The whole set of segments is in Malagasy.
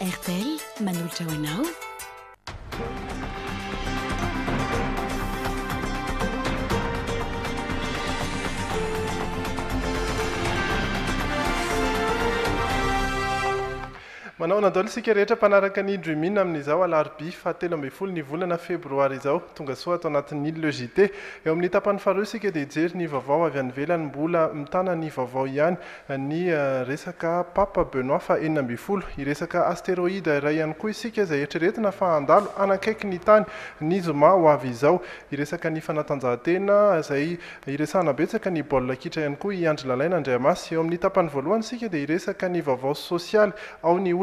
RTL, Manoul Chawanaou. manao nadl sika rehetra mpanaraka ny dromin amin''zao alaroby fatelombfolo ny volanaeraraotonaaaeytpyoa enireskaray ayosaa etetnaandalo aakky nytanyyaoeayeyy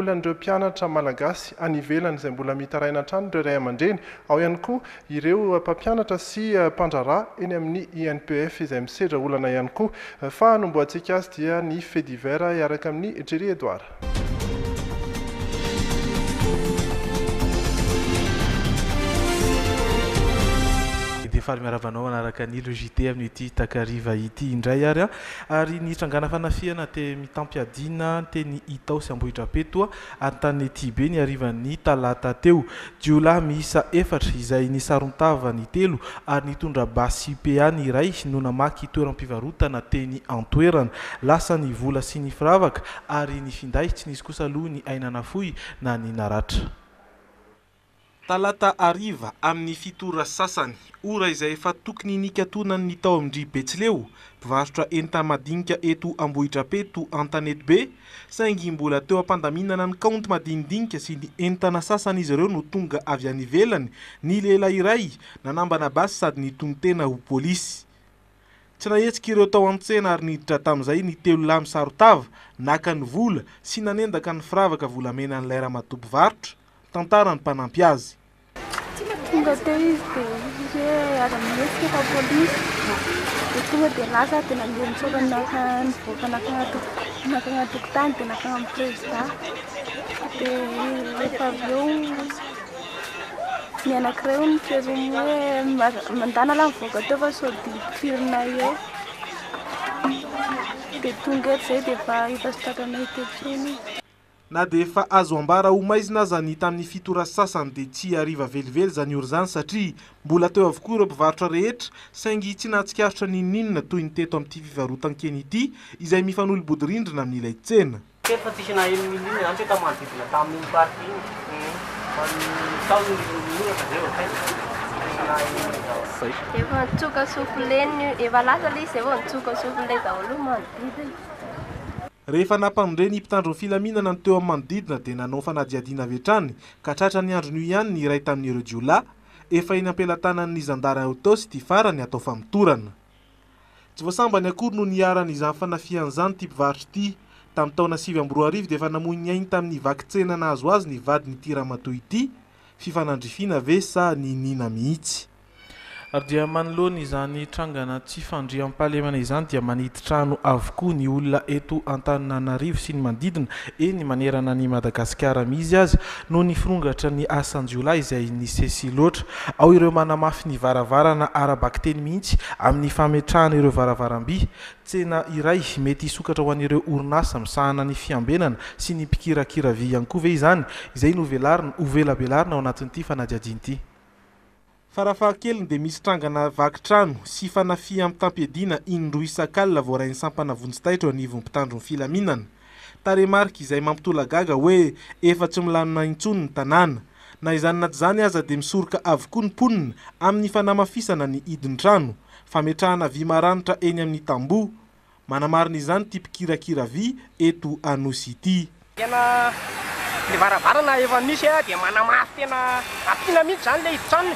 reo mpianatra malagasy anivelany izay mbola mitaraina atrany dreo iray aman-dreny ao ihany koa ireo uh, mpampianatra sy uh, mpandrara eny amin'ny inpf izay misedra olana ihany koa uh, fa nomboatsiaka azy dia ny fe diver iaraka amin'ny jeri edoard farymiaravanao manaraka nlogite aminyty itakariva ity indray ary a ary nyitrangana fanafiana te mitampy adina teny itao sy ambohitrape toa arytay ty be ny arivany talata teo diolay miisa efatra izay nisarontava ny telo ary nitondra basypeany iray nonamaky toeram-pivarotana teny antoerana lasa ny vola sy ny firavaka ary nyfindayhy tsy nizy kosa aloha ny ainana foy na nynaratra talata ariva amin'ny fitora sasany ora izay efa tokony nikatonanny tao amin-dry be tsileo mpivarotra entan madinika eto ambohitrapeto antenete be saingy mbola teo ampandaminana ny kaonte madinidinika sy ny entana sasany izy ireo no tonga avy anivelany ny lehila iray nanambana basy sady nitonotena ho polisy tsy naetsika ireo tao antsena ary niditra tamin'izay ny telo lamisarotava naka ny vola sy nanendaka ny firavaka volamena an'layrahamatopovarotra tantarany mpanampy azytonga teo izy dia iizy oe aza mineskatapoli di tonga dia lasa di na me misoranakanivoakanannakanatoko tany dia nakana amy presda dia efa avy eo mianakiraynoiazo oe mandana la mivoka teofasodi pirinay e dia tonga etyzay dia fa efasotatanayteseni na de efa azo ambara homaizinazany tamin'ny fitora sasany de tsy ariva velively zany orzany satria mbola teo avokoa re mpivarotra rehetra saingy tsi natsikarotra nininna toy ny teto ami'ty fivarotany keny ity izay mifanolobodirindrina amin'nyilay tsena rehefa nampanondre ny impitandro ny filaminana ny teo ami' manodidina de nanao yfanadiadiana avetraany ka tratra ni andro nyo ihany ny iray tamin'n'iereo jiola efa eny ampelatanan'nyzandara o tao sy ty farany atao famitorana sy vasambany akory no niaran'izany fanafihan'zany ty mpivaritra ty tamn'y taona sivyabro riv deefa namonyainy tamin'ny vakitsenana azo azy nyvadi nyity rahamatohy ity fifanandrifiana ve sa ny nina mihitsy ary dia manoloana izany trangana tsy fandria ampalemana izany dia maniditrano avokoa ny olona eto an-tanona anarivo sy ny mandidina e ny manerana ny madagasikara miizy azy no ny firongatra ny asan-jolay izay ny sesy loatra ao ireo manamafy ny varavarana ara-bak teny mihitsy amin'ny fametrahana ireo varavaram-bi tena iray mety hisokatra ho an'ireo orinasa mi sahana ny fiambenana sy ny mpikirakiravi any koa ve zany izay noovelarina hovelabelarina ao anatin'ity fa najiajianyity fa rahafahakelony de misy trangana vaki trano sy fanafi am'ny tampiedina indro isakale vorayiny sampana vontjitaitro anyvommpitandrony filaminana taremarika izay mampitola gaga hoe efatsy milanonaitsony ny tanàna na izany anaty zany aza de misoroka avokoa ny ponina amin'ny fanamafisana ny idinytrano fa metrahana vy maranitra eny amin'ny tambo manamarina izany tympikirakira vy eto anosititenayvaravaranaa misya di manamary tena apinamiity zany le iditrano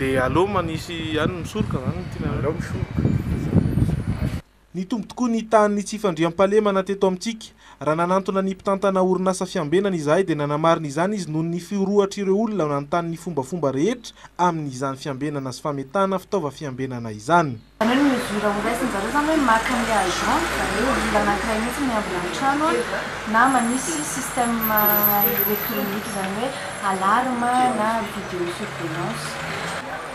lomanisyanyiny tombo tokoa ny tany tsy ifandriam-palema na teto amitsika raha nanantona ny mpitantana orinasa fiambenana izhay di nanamariny izany izy noho ny firohatra ireo olona nanontanyny fombafomba rehetra amin'n'izany fiambenana azy fametana fitaova fiambenana izanyneyoe a aenata naanseyoenadéslln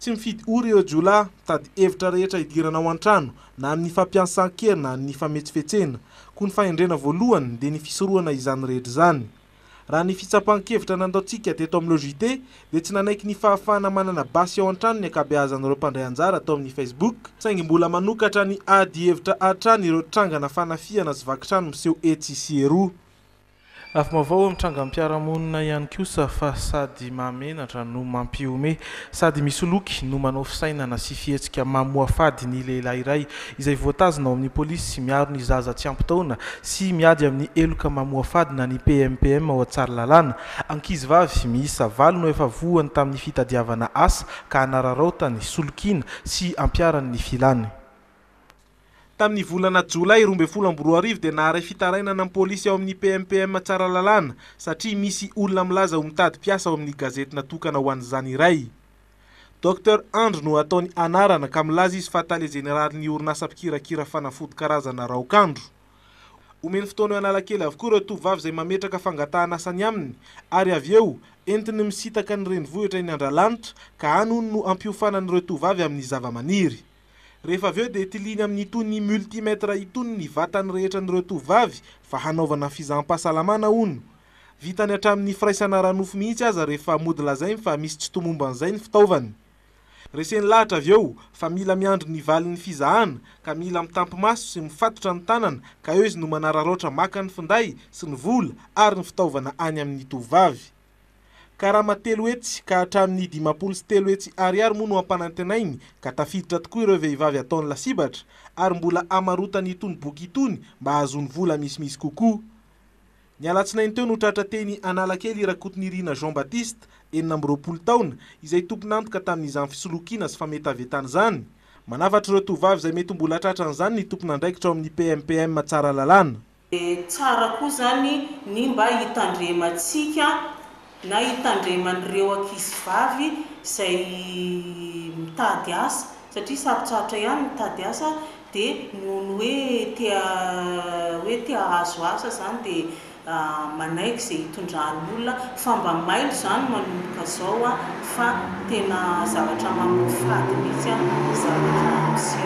tsy mifidy ory iro jola tady hevitra rehetra hidirana ao an-trano na ny fampiansan-kery na ny fametsyfetsehna ko ny faendrena voalohany de ny fisoroana izany rehetra zany raha ny fitsapan-kevitra nandaontsika te toami'y lojite de tsy nanaiky ny fahafahana manana basy ao an-trano ny akabeazanareo mpandray anjara atao amin'ny facebook saingy mbola manokatra ny adi hevitra atrany ireo trangana fanafihana sy vakitrano miseho ets syero afy mavao mitranga ampiaramonina ihany kosa fa sady mamenatra no mampiome sady misoloky no manao fisaina na sy fihetsika mamoafady ny lehilahy iray izay voatazina ao amin'ni polisy sy miaro ny zaza tsy ampitaona sy miady amin'ny eloka mamoafady na ny pmpm ao atsary lalàna ankizy vavy misa valono efa vohany tamin'ny fitadiavana asa ka hanararaotany solokiana sy ampiaran ny filany tamin'ny volana jolay rofrri de naharay fitarainana npolisy ao amin'ny pmpm tsara lalàna satria misy olona milaza ho mitady piasa ao amin'ny gazety na tokana hoan'izany iray doter andro no ataony anarana ka milaza izy fahatalegeneralyny orinasapikirakira fanafoto karazana raokandro omeny fotona ho analakely avkoa retovavy zay mametraka fangatahanasany aminy ary av eo entiny misitaka ny renivohitra ny andralanitra ka anyony no ampiofanany retovavy amin'ny zavaaniry rehefa av eo de ti liny amin'ny ito ny multimetra itony ny vatany rehetra nyireo tovvavy fa hanaovana ny fizaham-pahasalamana ono vitany atramin'ny firaisana ranofo mihitsy aza rehefa modylazainy fa misy tsy tomomba an'izay ny fitaovany reseny lahatra av eo fa mila miandro ny valin'ny fizahana ka mila mitampi maso sy mifatotra ny tanana ka eo izy no manara roatra maka ny finday sy ny vola ary ny fitaovana any amin'ny tovvavy ka raha matelo oetsy ka hatramin'ny dimapoly sy telo etsy ariary moa no ampanantenainy ga tafiditra tokoa ireo vehivavy ataony lasibatra ary mbola amarota ny itony boky hitony mba ahazony vola misimisy kokoa ny alatsinainy teo no tratra teny analakely irakotonyirina jean-batiste enina am'roaolo taona izay tompony antoka tamin'n'izany fisolokina zy fa mety avy antanyizany manavatra ireo to vavy zay mety o mbola tratra an'izany ny tompona andraikitrao amin'ny pmpm tsara lalàna eh, tsara koa zany ny mba hitandrematsika na hitandremanyreo akizy vavy zay mitady asa satria sapotsavotra ihany mitady asa dia nono hoe tia hoe tia azo asa zany dia ah, manaiky izay hitondranon'olona famba mailo zany manomboka zao a ah, fa tena zavatra mapovaty mitsy a ah, zavatrase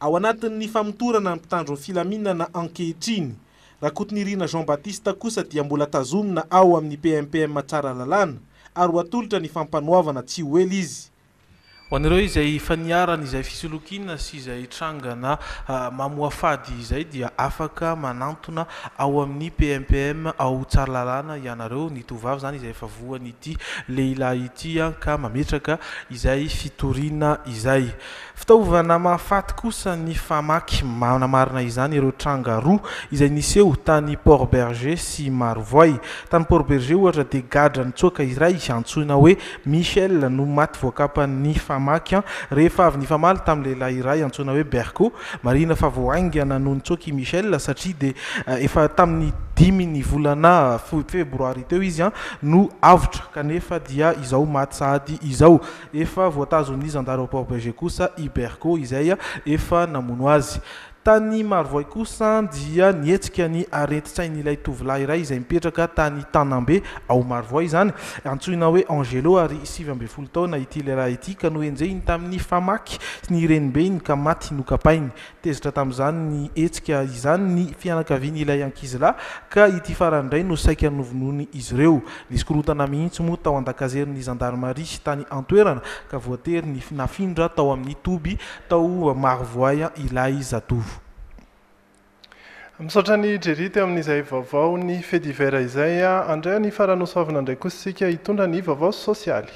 ao anatin''ny famitorana mpitandro ny filamina na ankehitriny raha kotony irina jean batista kosa dia mbola tazomina ao amin'ny pmpm tsara lalàna ary ho atolotra ny fampanoavana tsy hoely izy ho anareo izay faniarana izay fisolokina sy izay trangana ah, mamoafady izay dia afaka manantona ao amin'ny pmpm ao tsara lalàna ianareo ny tovavy zany izay efa vohany ity lehilahy itya ka mametraka izay fitoriana izay fitaovana mafaty kosa ny famaky manamarina izany reo trangaro izay niseo tany port berger sy marovoay tanyport berger otra de gadra nysoka irahy iasona oe miche no maypy fa eheayatamlehlah irah atsona hoe bero aina faogana noonsk miche satradtaifebrory teoizyo eoee Hiperco, izaya efa na munwazi tay aroy s dia nietsika ny aetitsain'ilaytovaay zay ipetraka taytabe aaroy zany antsina oe angelo ay si taona ityleraha ity ka nooezeny tamin'ny faaky ny enibe iny kaaty okapainy teitra ta'zany n etia zanyny fianakaianyilay akiza ka ity farandray no saiovonony izy reo nikrotana mihitsyo taoaaazeydai tayaoea kteyana tao ain'yt toaroy ilaya misotra ny drerity amin'izay vaovao ny fe divera izay a ah, andraya ny faranosoavana ndray koassika hitondra ny vaovao sosialy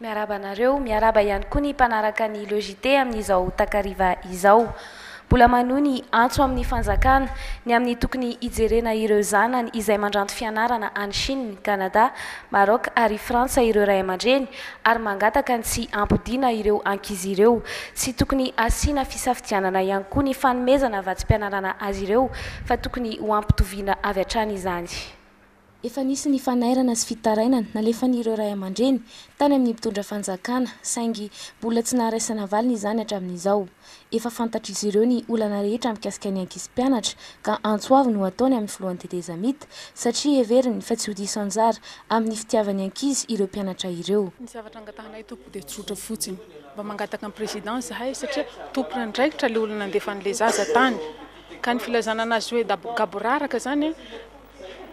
miarabanareo miaraba ihany koa ny mpanaraka ny logite amin'izao tankariva izao mbola manoa ny antso amin'ny fanjakana ny amin'ny tokony ijerena ireo zanany izay mandranto fianarana any chiny kanada maroka ary frantsa ireo ray aman-dreny ary mangataka n tsy ampodiana ireo ankizy ireo tsy tokony asiana fisafidianana ihany koa ny fanomezana va tsy mpianarana azy ireo fa tokony ho ampitoviana avy atrany izany efa nisy ny fanairana zy fitarainany na lefan'ireo ray aman-dreny tany amin'ny mitondra fanjakana saingy mbona tsy naraisana valina izanyatrain'izao efa fantatra izy ireo ny olana rehetra mikasika n'ny ankizy mpianatra ka antsoavyny ho ataony amin'ny floany tetezamita satria everiny fa tsy hodisanjara amin'ny fitiavany ankizy ireomanra ireo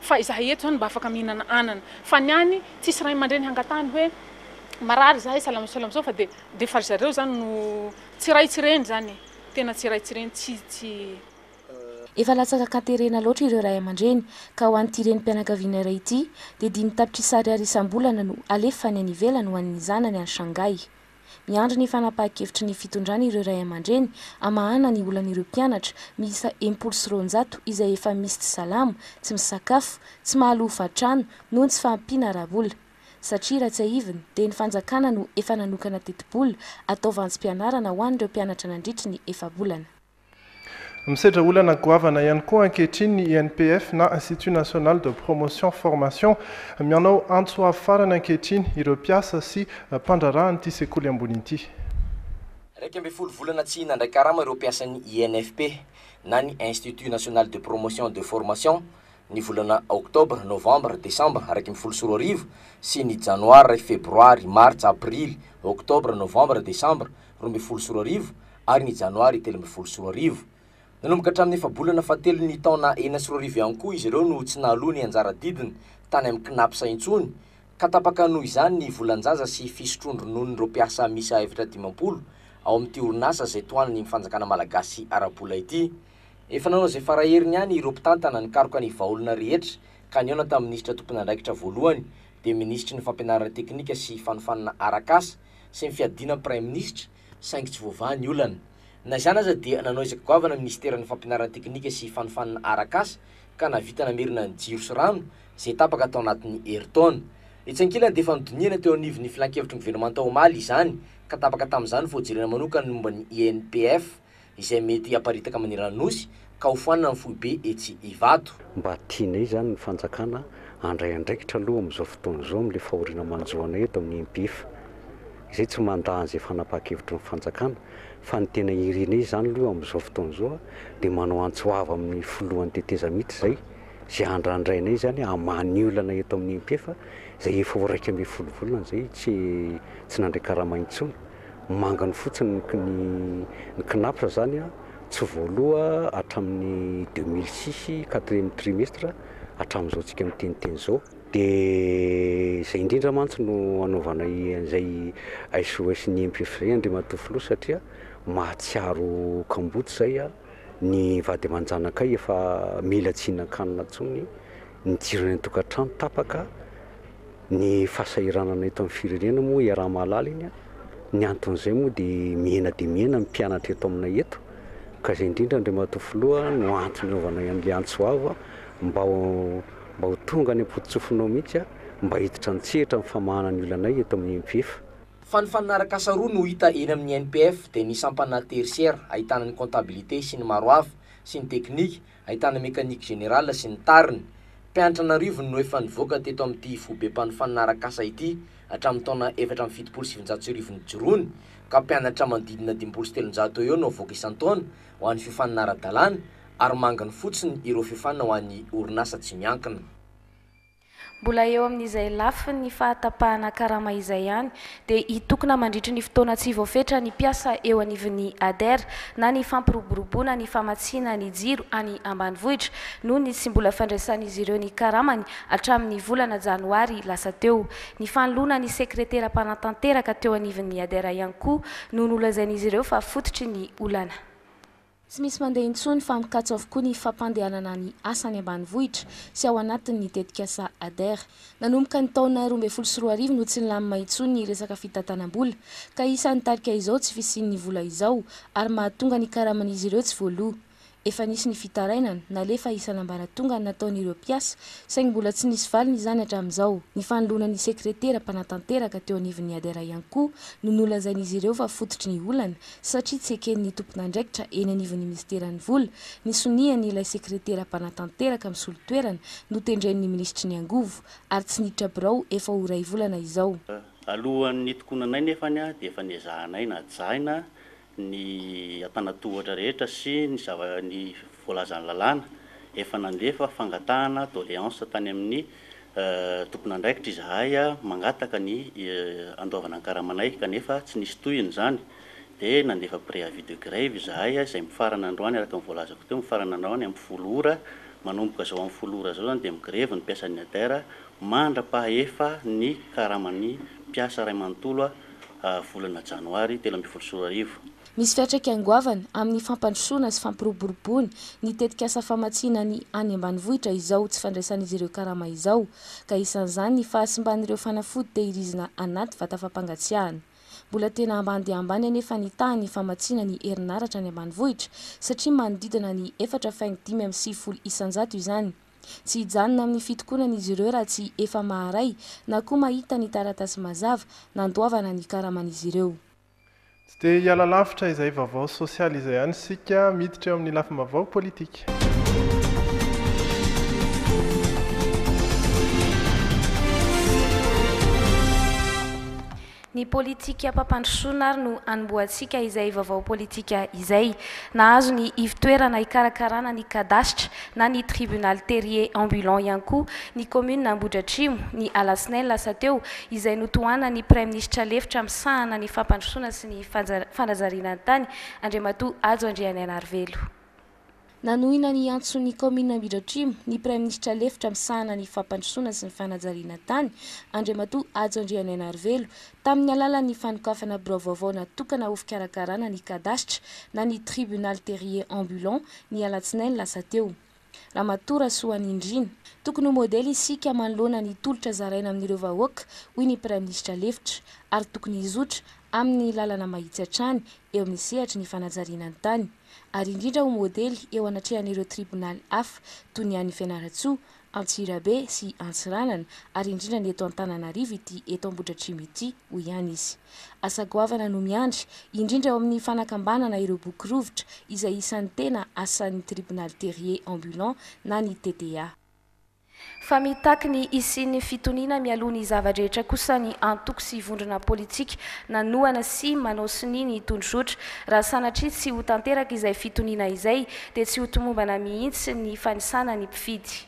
fa izahay eto zany mba afaka mihinana anana fa ny any tsisy ray aman-dreny hangatany hoe marary zahay salamisalamzao fa de de fa ry zareo zany no tsy ray tsyreny zany tena tsy ray tsy reny tsy tsy efa latsaka akantehrena loatra ireo rahay ama-dreny ka ho any ity reny mpianaka aviana ray ity de dimy tapitry sary ar isam-bolana no aleffa ny anyivelany ho an'nyzanany any sangay miandro ny fanampahan-kevitry ny fitondrana ireo ray aman-dreny amahana ny olan'ireo mpianatra misa impolsy ronjato izay efa misy tsy salamo tsy misakafo tsy mahalofatrano no tsy fampina ravola satria raha tsy aiviny de ny fanjakana no efa nanokana tetibola atao vantsympianarana hoany ireo mpianatra nandritra ny efa volana misetra olana goavana ihany koa akehitrinny inpf na institut national de promotion formation mianao antso avfarany akehitriny ireo piasa sy mpandrarahany ity sekoly ambony itytsy adhrasan'y infp na y institut naional de promotion de formationny olna otobre novembre décembre aaiym osri sy ny jnoar a febrory marts april octobre novembre décembre ro mb olo sroa ai aryny noaryt nanomboka htraniny efabolana fa telo ny taona enasy ro rivy ankoa izy ireo no tsy naloha ny anjaradidiny tany amin'kinapy saintsony ka tapaka noho izany ny volanjaza sy fisotrondrononny ro mpiasa misy aevitraiaol ao ami'ity orinasa zay toanany mifanjakana malagasy arabola ity efa nanao zay faraheriny any iro mpitantana nykaroka ny vaolona rehetra ka ny ona tamnisitra tompina andraikitra voalohany de minisitry ny fampianarany teknika sy fanofanana arakasa sy ny fiadina prai ministra saingytsy voava ny olana nazana aza dia nanao izakgavana ministerany fampinarana teknika sy fanofanina arakasa ka navita na merina ny jiro s rano zay tapaka atao anatn'ny erton itsakilany defa nidoniana teo anivyn'ny filakevitry ny gvermantaomaly zany ka tapaka tam'zany fojerena manokany ombany inpf e izay mety aparitaka amin'nyranosy ka ofoanna fohbe etsy ia mba tiana i zany ny fanjakana andrayndraikitra aloha amizao fotoany zao am'la fahorina manjoana y atao nyimpef zay tsy mandazy fanapaha-kevitry ny fanjakana fa ny tena hirinay zany aloh amizao foton'zao de manao antsoava amin'ny folohan'ny tetezamiity zay zay andrandrainay zany amanyolana eto amin'ny empyefa zay efaoraiky ae folovolonzay sytsy nandrakarahamaitsony mangany fotsiny ny kinapotra zanya tsy voaloha atramin'ny dxmilsi quatrième trimestre atram'zaotsika amtenitenzao d zay indrindra mantsy no anaovana'zay aiss nyempyefazay andrematofoloa satria mahatsiaro kamboty zay a ny vady amanjanakay efa melatsihnnakannatsony nijironantokatrano taaka ny fhairnna eto am'y fireenamoa arahmaalala iny nyanton'zay moa di miena de miena npianatra eto aminay eto ka zay indrindra nremahatofoloa noantony ovana a'la antsoav mba ho tonga ny ampotitsofinao mihitsy mba hititra ntsetra famahanany olanay eto amin'ny empefa fanifaninarakasa roa no hita eny amin'ny npf de nisampana tersièra ahitanany contabilité sy ny maroafa sy ny teknika ahitanany mékanikue géneral sy ny tariny mpianatra narivony no efa nivoaka teto am''ity vobe mpanifaninarakasa ity atramin'ny taona efatra ami'y fitopolo sivonjato syrivony jorony ka mpianatra manodidina dimpolo stelonjato eo eo no avoaka isantona ho an'ny fifanana ara-dalàna ary manginy fotsiny iro fifanna ho an'ny orinasa tsy miankina mbola eo amin'izay lafy ny fahatapahana karama izay iany dia hitokona mandritry ny fotoana tsy voafetra ny piasa eo anivin'ny adera na ny fampiroboroboana ny famatsiana ny jiro any ambany vohitra noho ny tsy mbola ifandraisan'izy ireo ny karamany atramin'ny volana janoary lasa teo ny fanolona ny sekreterampanatanteraka teo anivin'ny adera ihany koa noho ny olazain'izy ireo fa fototry ny olana tsy misy mandeha intsony fa mpikatso avokoa ny fampandehanana ny asany ambany vohitra sy ao anatiny nytetika sa ader nanomboka ny taona roa mbey folo syroa arivono o tsy ny lamima intsonyy resaka fitantanam-bola ka isan'ny tarika izao tsy fisin'ny vola izao ary mahatonga ny karaman'izy ireo tsy voaloha efa nisy ny fitarainana na lefa isanambara tonga nataon'ireopiasa sagny mbola tsy nisy valiny zany aazaon fnonnsereterampanataterktoain'nyaayk nonolazain'izy ireo fa fototry nyolna satia tsy akenny omponandraikitra eny anin'nyministeranylanysonianyilay sereterapanataterkmsolotoennoendrenyminisrnyyts ndiraeaaokonanay eh, nenydfanzaaynaaina ny atanato ohatra rehetra sy ny zava ny vlzanylalnaeadeffgoéancetany amin'nytoponandraikitra euh, zahay mangataka ny euh, andovana nkarahamanay kanefa tsy nisy tony zany d nandefapré avi de greve zahay zay mifaranandroany araka volazako te mifaranandroany amfoloramanomboka zao amyfolora zao zany de mgrev nypiasanyatrmandrapa ef ny krahamany piasaraymanotoloavolana euh, janoary telo amvolosoraariv misy fitraka angoavana amin'ny fampandrosona zy fampiroaboribony ny tetika asa famatsinanyanrenayirzinaanaty vatafapangasiahana mbola tena ambandebanynefa nytahnyfamasinairy bayaaaeataaioimy amny syy folosnny a aminy ikonanzyretaaaanykaramanizy reo tsy di hialalafitra izay vaovao sosialy izay hany sika miditra eo amin'ny lafamavao politike ny politika mpampandrosoana ary no anomboa ntsiaka izay vaovao politika izay na hazo ny ivy toerana ikarakarana ny kadasitra na ny tribonal terrier ambulant ihany koa ny kommunina mbodratrimo ny alasinellasa teo izay notohana ny prè minisitra levitra amin'y sahana ny fampandrosoana sy ny faja fanrajariana any tany andri matoa azo andriany anaro velo nanoina ny antsony komunmbidratrimo ny pra ministra leitra m sahanany fampandrosona sy ny fanajainantany andrataodnanaaeotaynykatran ny tribonal terier amblanny alatsinanasaondrtokonymdey isa anlonany toora aana amireo ny pr ministraletra arytokonyioaany lnamairany eoamin'ny sehatra ny fanajainanytany ary indrindra ho modely eo anatrehan'ireo tribonaly afa toy ny any fianarantsoa antsirabe sy antsiranana ary indrindra ny eto an-tananaariva ity eto am-bodra trymiti ho ihany izy asagoavana no miandry indrindra eo amin'ny fanakambanana ireo bokirovitra izay isan'ny tena asan'ny tribonal terrier ambulan na ny ttea fa mitaky ny isin'ny fitoniana mialony zavadrehetra kosa ny antoky sy ivondrona politika nanoana sy manosiny ny tonsotra raha sanatri tsy ho tanteraka izay fitoniana izay dia tsy hotomombana mihitsy ny fanisana ny mpifidy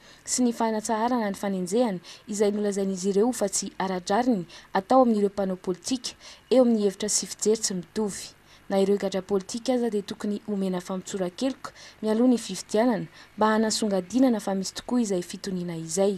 sy ny fanatsaharana ny fanenjehana izay ny oloazain'izy ireo fa tsy aradrariny atao amin'n'ireo paneao politika eo amin'ny hevitra sy fijeritsy midovy na ireo egadra politikaaza de tokony homena fampotsorakelyko mialohana fividianana mba hanasongadinana fa misy tokoa izay fitoniana izay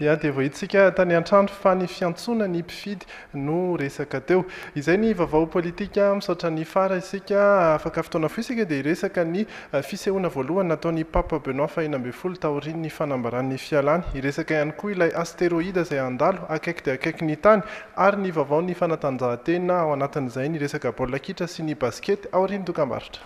ia de vohitasika tany antrandro fa ny fiantsona ny mpifidy no resaka teo izay ny vaovao politika misotra ny fara sika afaka fotoana fo isika dia iresaka ny eh, fisehoana voalohany nataony papa benoi fahina ambe'ny folo taorin ny fanambaran'ny fialany iresaka ihany koa ilay asteroida zay andalo akaiky dia akaiky ny tany ary ny vaovao ny fanatanjahantena ao anatin'izay ny resaka baolla kitra sy ny baskety ao ri ny dokam-baritra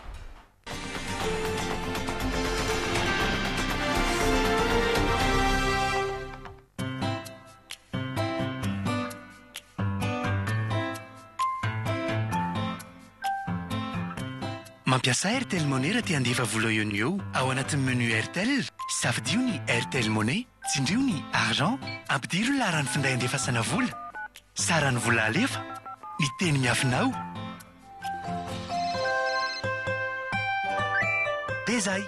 ampiasa artel monei raha ti handefa vola iony eo ao anatin'ni menu airtell safydio ny airtel monnei tsindrio ny argent ampidiry laha rahano finday andefasana vola sarany vola lefa niteny miafinao de zay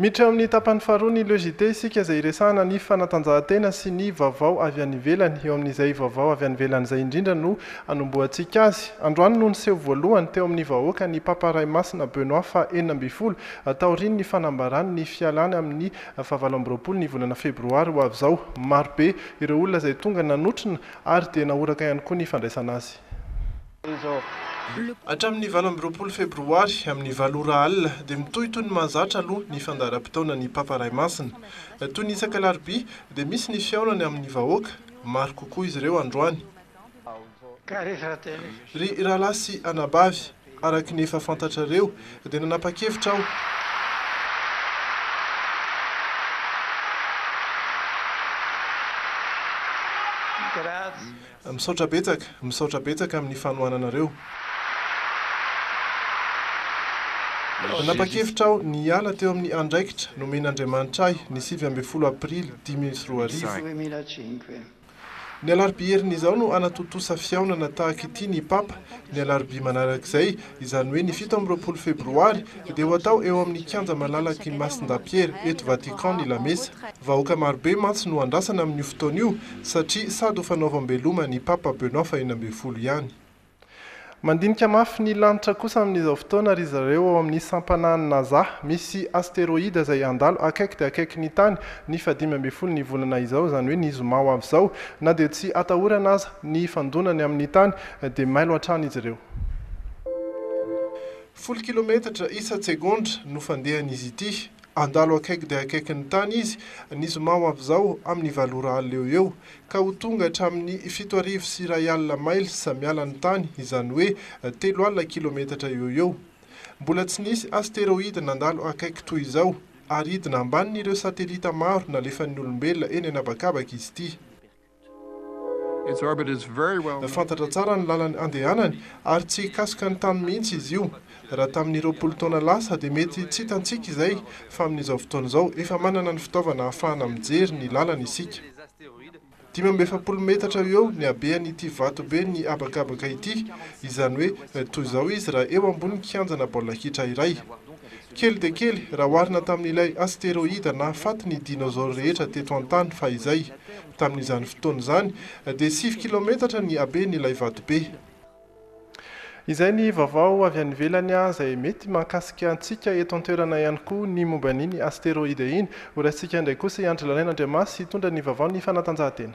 mitra eo amin'ny tapan'ny faroa ny legite isika izay iresahna ny fanatanjahantena sy ny vaovao avy ani velany eo amin'izay vaovao avy any velan'izay indrindra no anomboantsiaka azy androany noho nyseo voalohany teo amin'ny vahoaka ny paparay masina benois fa eninabol atao riny ny fanambarany ny fialany amin'ny ahavaroapol ny volana febroary ho avy izao marobe ireo olona izay tonga nanotrina ary dia naoraka ihany koa ny fandraisana azy atramin'ny valo amreoapolo febroary amin'ny valora alina di mitohy toy ny mazatra aloha ny fandaram-pitaona ny paparay masina toy ny isankalarobi di misy ny fiaonany amin'ny vahoaka maro kokoa izy ireo androany ry rahalay sy anabavy araky ny efa fantatrareo di nanapa-kevitra aho misaotrapetsaka misaotrapetsaka amin'ny fanoananareo anapakevitra aho ny ala teo amin'ny andraikitra nomenyandriamanitra ahy ny sivy amby folo aprily dixmisrr ny alarobi herin'izao no anatotosa fiaona na tahaky ity ny papa ny alarobi manarak'izay izany hoe ni fito amrpol febroary de ho atao eo amin'ny kianja malalaky masindapierre eti vatican ny lamesa vahoaka marobe mantsy no andrasana amin'n'iofotona io satria sady hofanaovambeloma ny papa benoi fa enabfolo ihany mandinika mafy ny lanitra kosa amin'n'izao fotoana ry zareo ao amin'ny sampanany na zah misy asteroida zay andalo akaiky de akaiky ny tany ny fadimy ambe folo ny volana izao zany hoe ni zomao av izao na de tsy atahory ana aza ny fandonany amin'ny tany de mailo a-trany izy reo folo kilometatra isatsegondra no fandehan'izy ity andalo akaiko de akaiky ny tany izy nizy mamo avy izao amin'ny valora alina eo eo ka ho tonga hatra amin'ny fito arivo syray alina mails mialany tany izany hoe telo alina kilometatra eo eo mbola tsy nisy asteroida nandalo akaiky toy izao ary idy na ambanin'ireo satelita maro na lefa n'ny olombelona eny ena abakabaka izy ity fantatra tsara ny lalan'ny andehanany ary tsy kasoka ny tany mihitsy izy io raha tamin'n'ireopolo tona lasa di mety tsy hitantsika izay fa amin'n'izao fotona izao efa manana ny fitaovana hahafahana aminjery ny lalana isika ti mambefapolometatra eo ny abean'ity vatobe ny abakabaka ity izany hoe eh, toy izao izy raha eo amboniny kianjana baolakitra iray kely de kely raha hoarina tamin'n'ilay asteroida nahafaty ny dinozaro rehetra teto an-tany fa izay tamin'n'izany fotony zany eh, de sivy kilometatra ny aben'ilay vatobe izay ny vaovao avy an'ni velany a zay mety mankasiky antsika etoantoerana ihany koa ny momban'iny asteroide iny orantsika indray kosy i androlanain'andriamasy itondra ny vaovao ny fanatanjahatena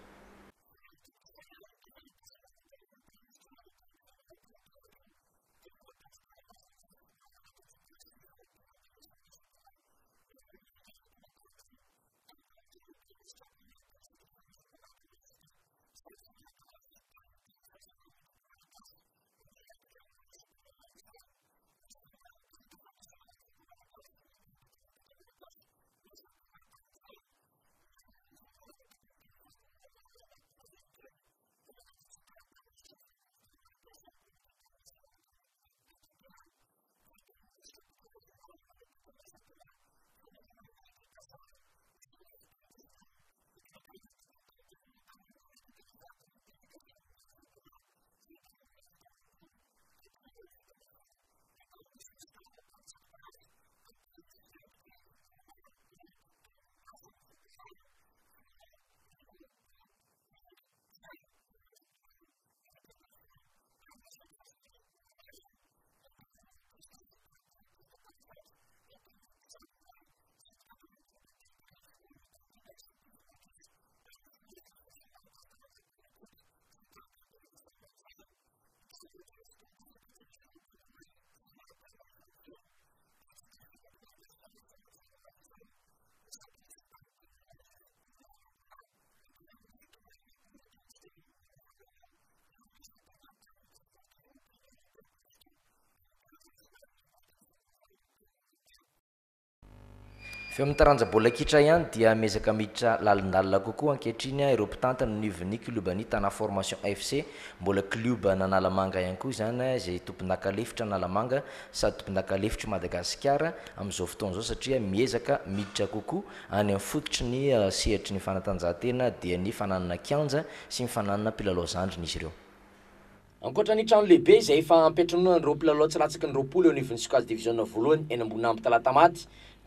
ami'ny taranja bola kitra ihany dia miezaka miditra lalindala kokoa ankehatriny iropitantany nivyn'ny klobny tana formation fc mbola kluba nanalamanga ihany koa zany zay tompindakalefitra analamanga sady tompindakalefitry madagasikara amin'izao fotoan'zao satria miezaka miditra kokoa any am'ny fotitry ny eh, sehatry ny fanatanjahantena dia ny fananana kianja sy yfananana mpilalo zandriny izy reoo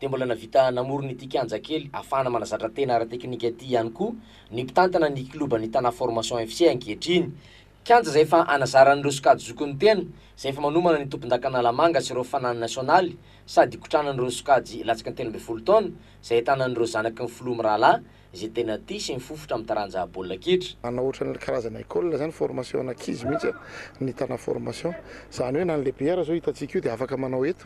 mbola navita namorony ty kanjakely afahna manazatra tena arateknika aty hanyko ny mpitantana nyklobany tana formation fc ketrinyanaayaazaan'r zny eyamna nmidakaalaangasy rfaayaayayornanr aka teotzayanr zanaky yoraha z tenaty sy mifofotra ataranjaabola ketry naohatra karazana eol zany formation nakizy mihintsy ny tanà formation zany oe nanylehibe arahzao hitatsika io de afaka manao eto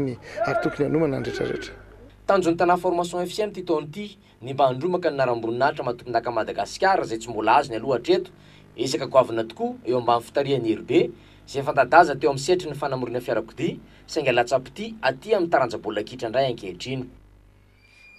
n ary tokony anomana anyretrareetra tanjon'ny tanà formation efsema tytony ity ny mpa handromaka ny naram-boninahitra mahatopondaka madagasikara zay tsy mbola azony aloha atreto isaka koavana tokoa eo amban'ny fitaria anyhiry be zay fantadaza teo am'ny seitry ny fanamorina fiarakodi sanga latsapity aty amin'ny taranja bola akitra indray ankehitriniko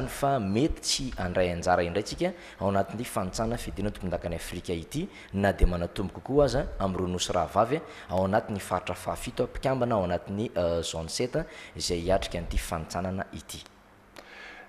nyfa mety tsy andray anjara indraytsika ao anatinity fanitsanana fidina tompomdaka ny afrika ity na di manatombo kokoa aza am'y ronoso raha vavya ao anatiny faritra fahafito ampikambana ao anatin'ny eh, zane seta zay hiatrika an'ity fanitsanana ity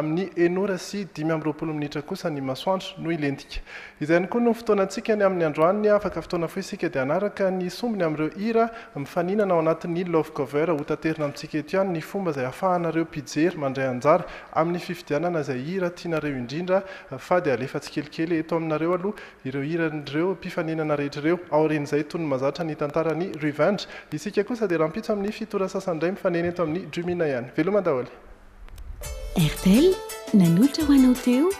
ai'nyenora sy iy rpolo minitra kosa nyaoano no ilentkizy oa no ftonatsikay amin'ny androanyafaktonaiska danak ny ombny a'reo iramifaninana aoanati'ny love overotterina atsieanny fombazay afahanareopiey mandray ajara amin'ny fiiiananazay ira tianareo indrinra fa d aefatskelikely eto ainareoaohireo irareompianinanaehetrreoaoenzay toymazatranytantaany revengeisoad aapisain'ny itoasay ifaeneoai'y erتل نانوتوانوتeو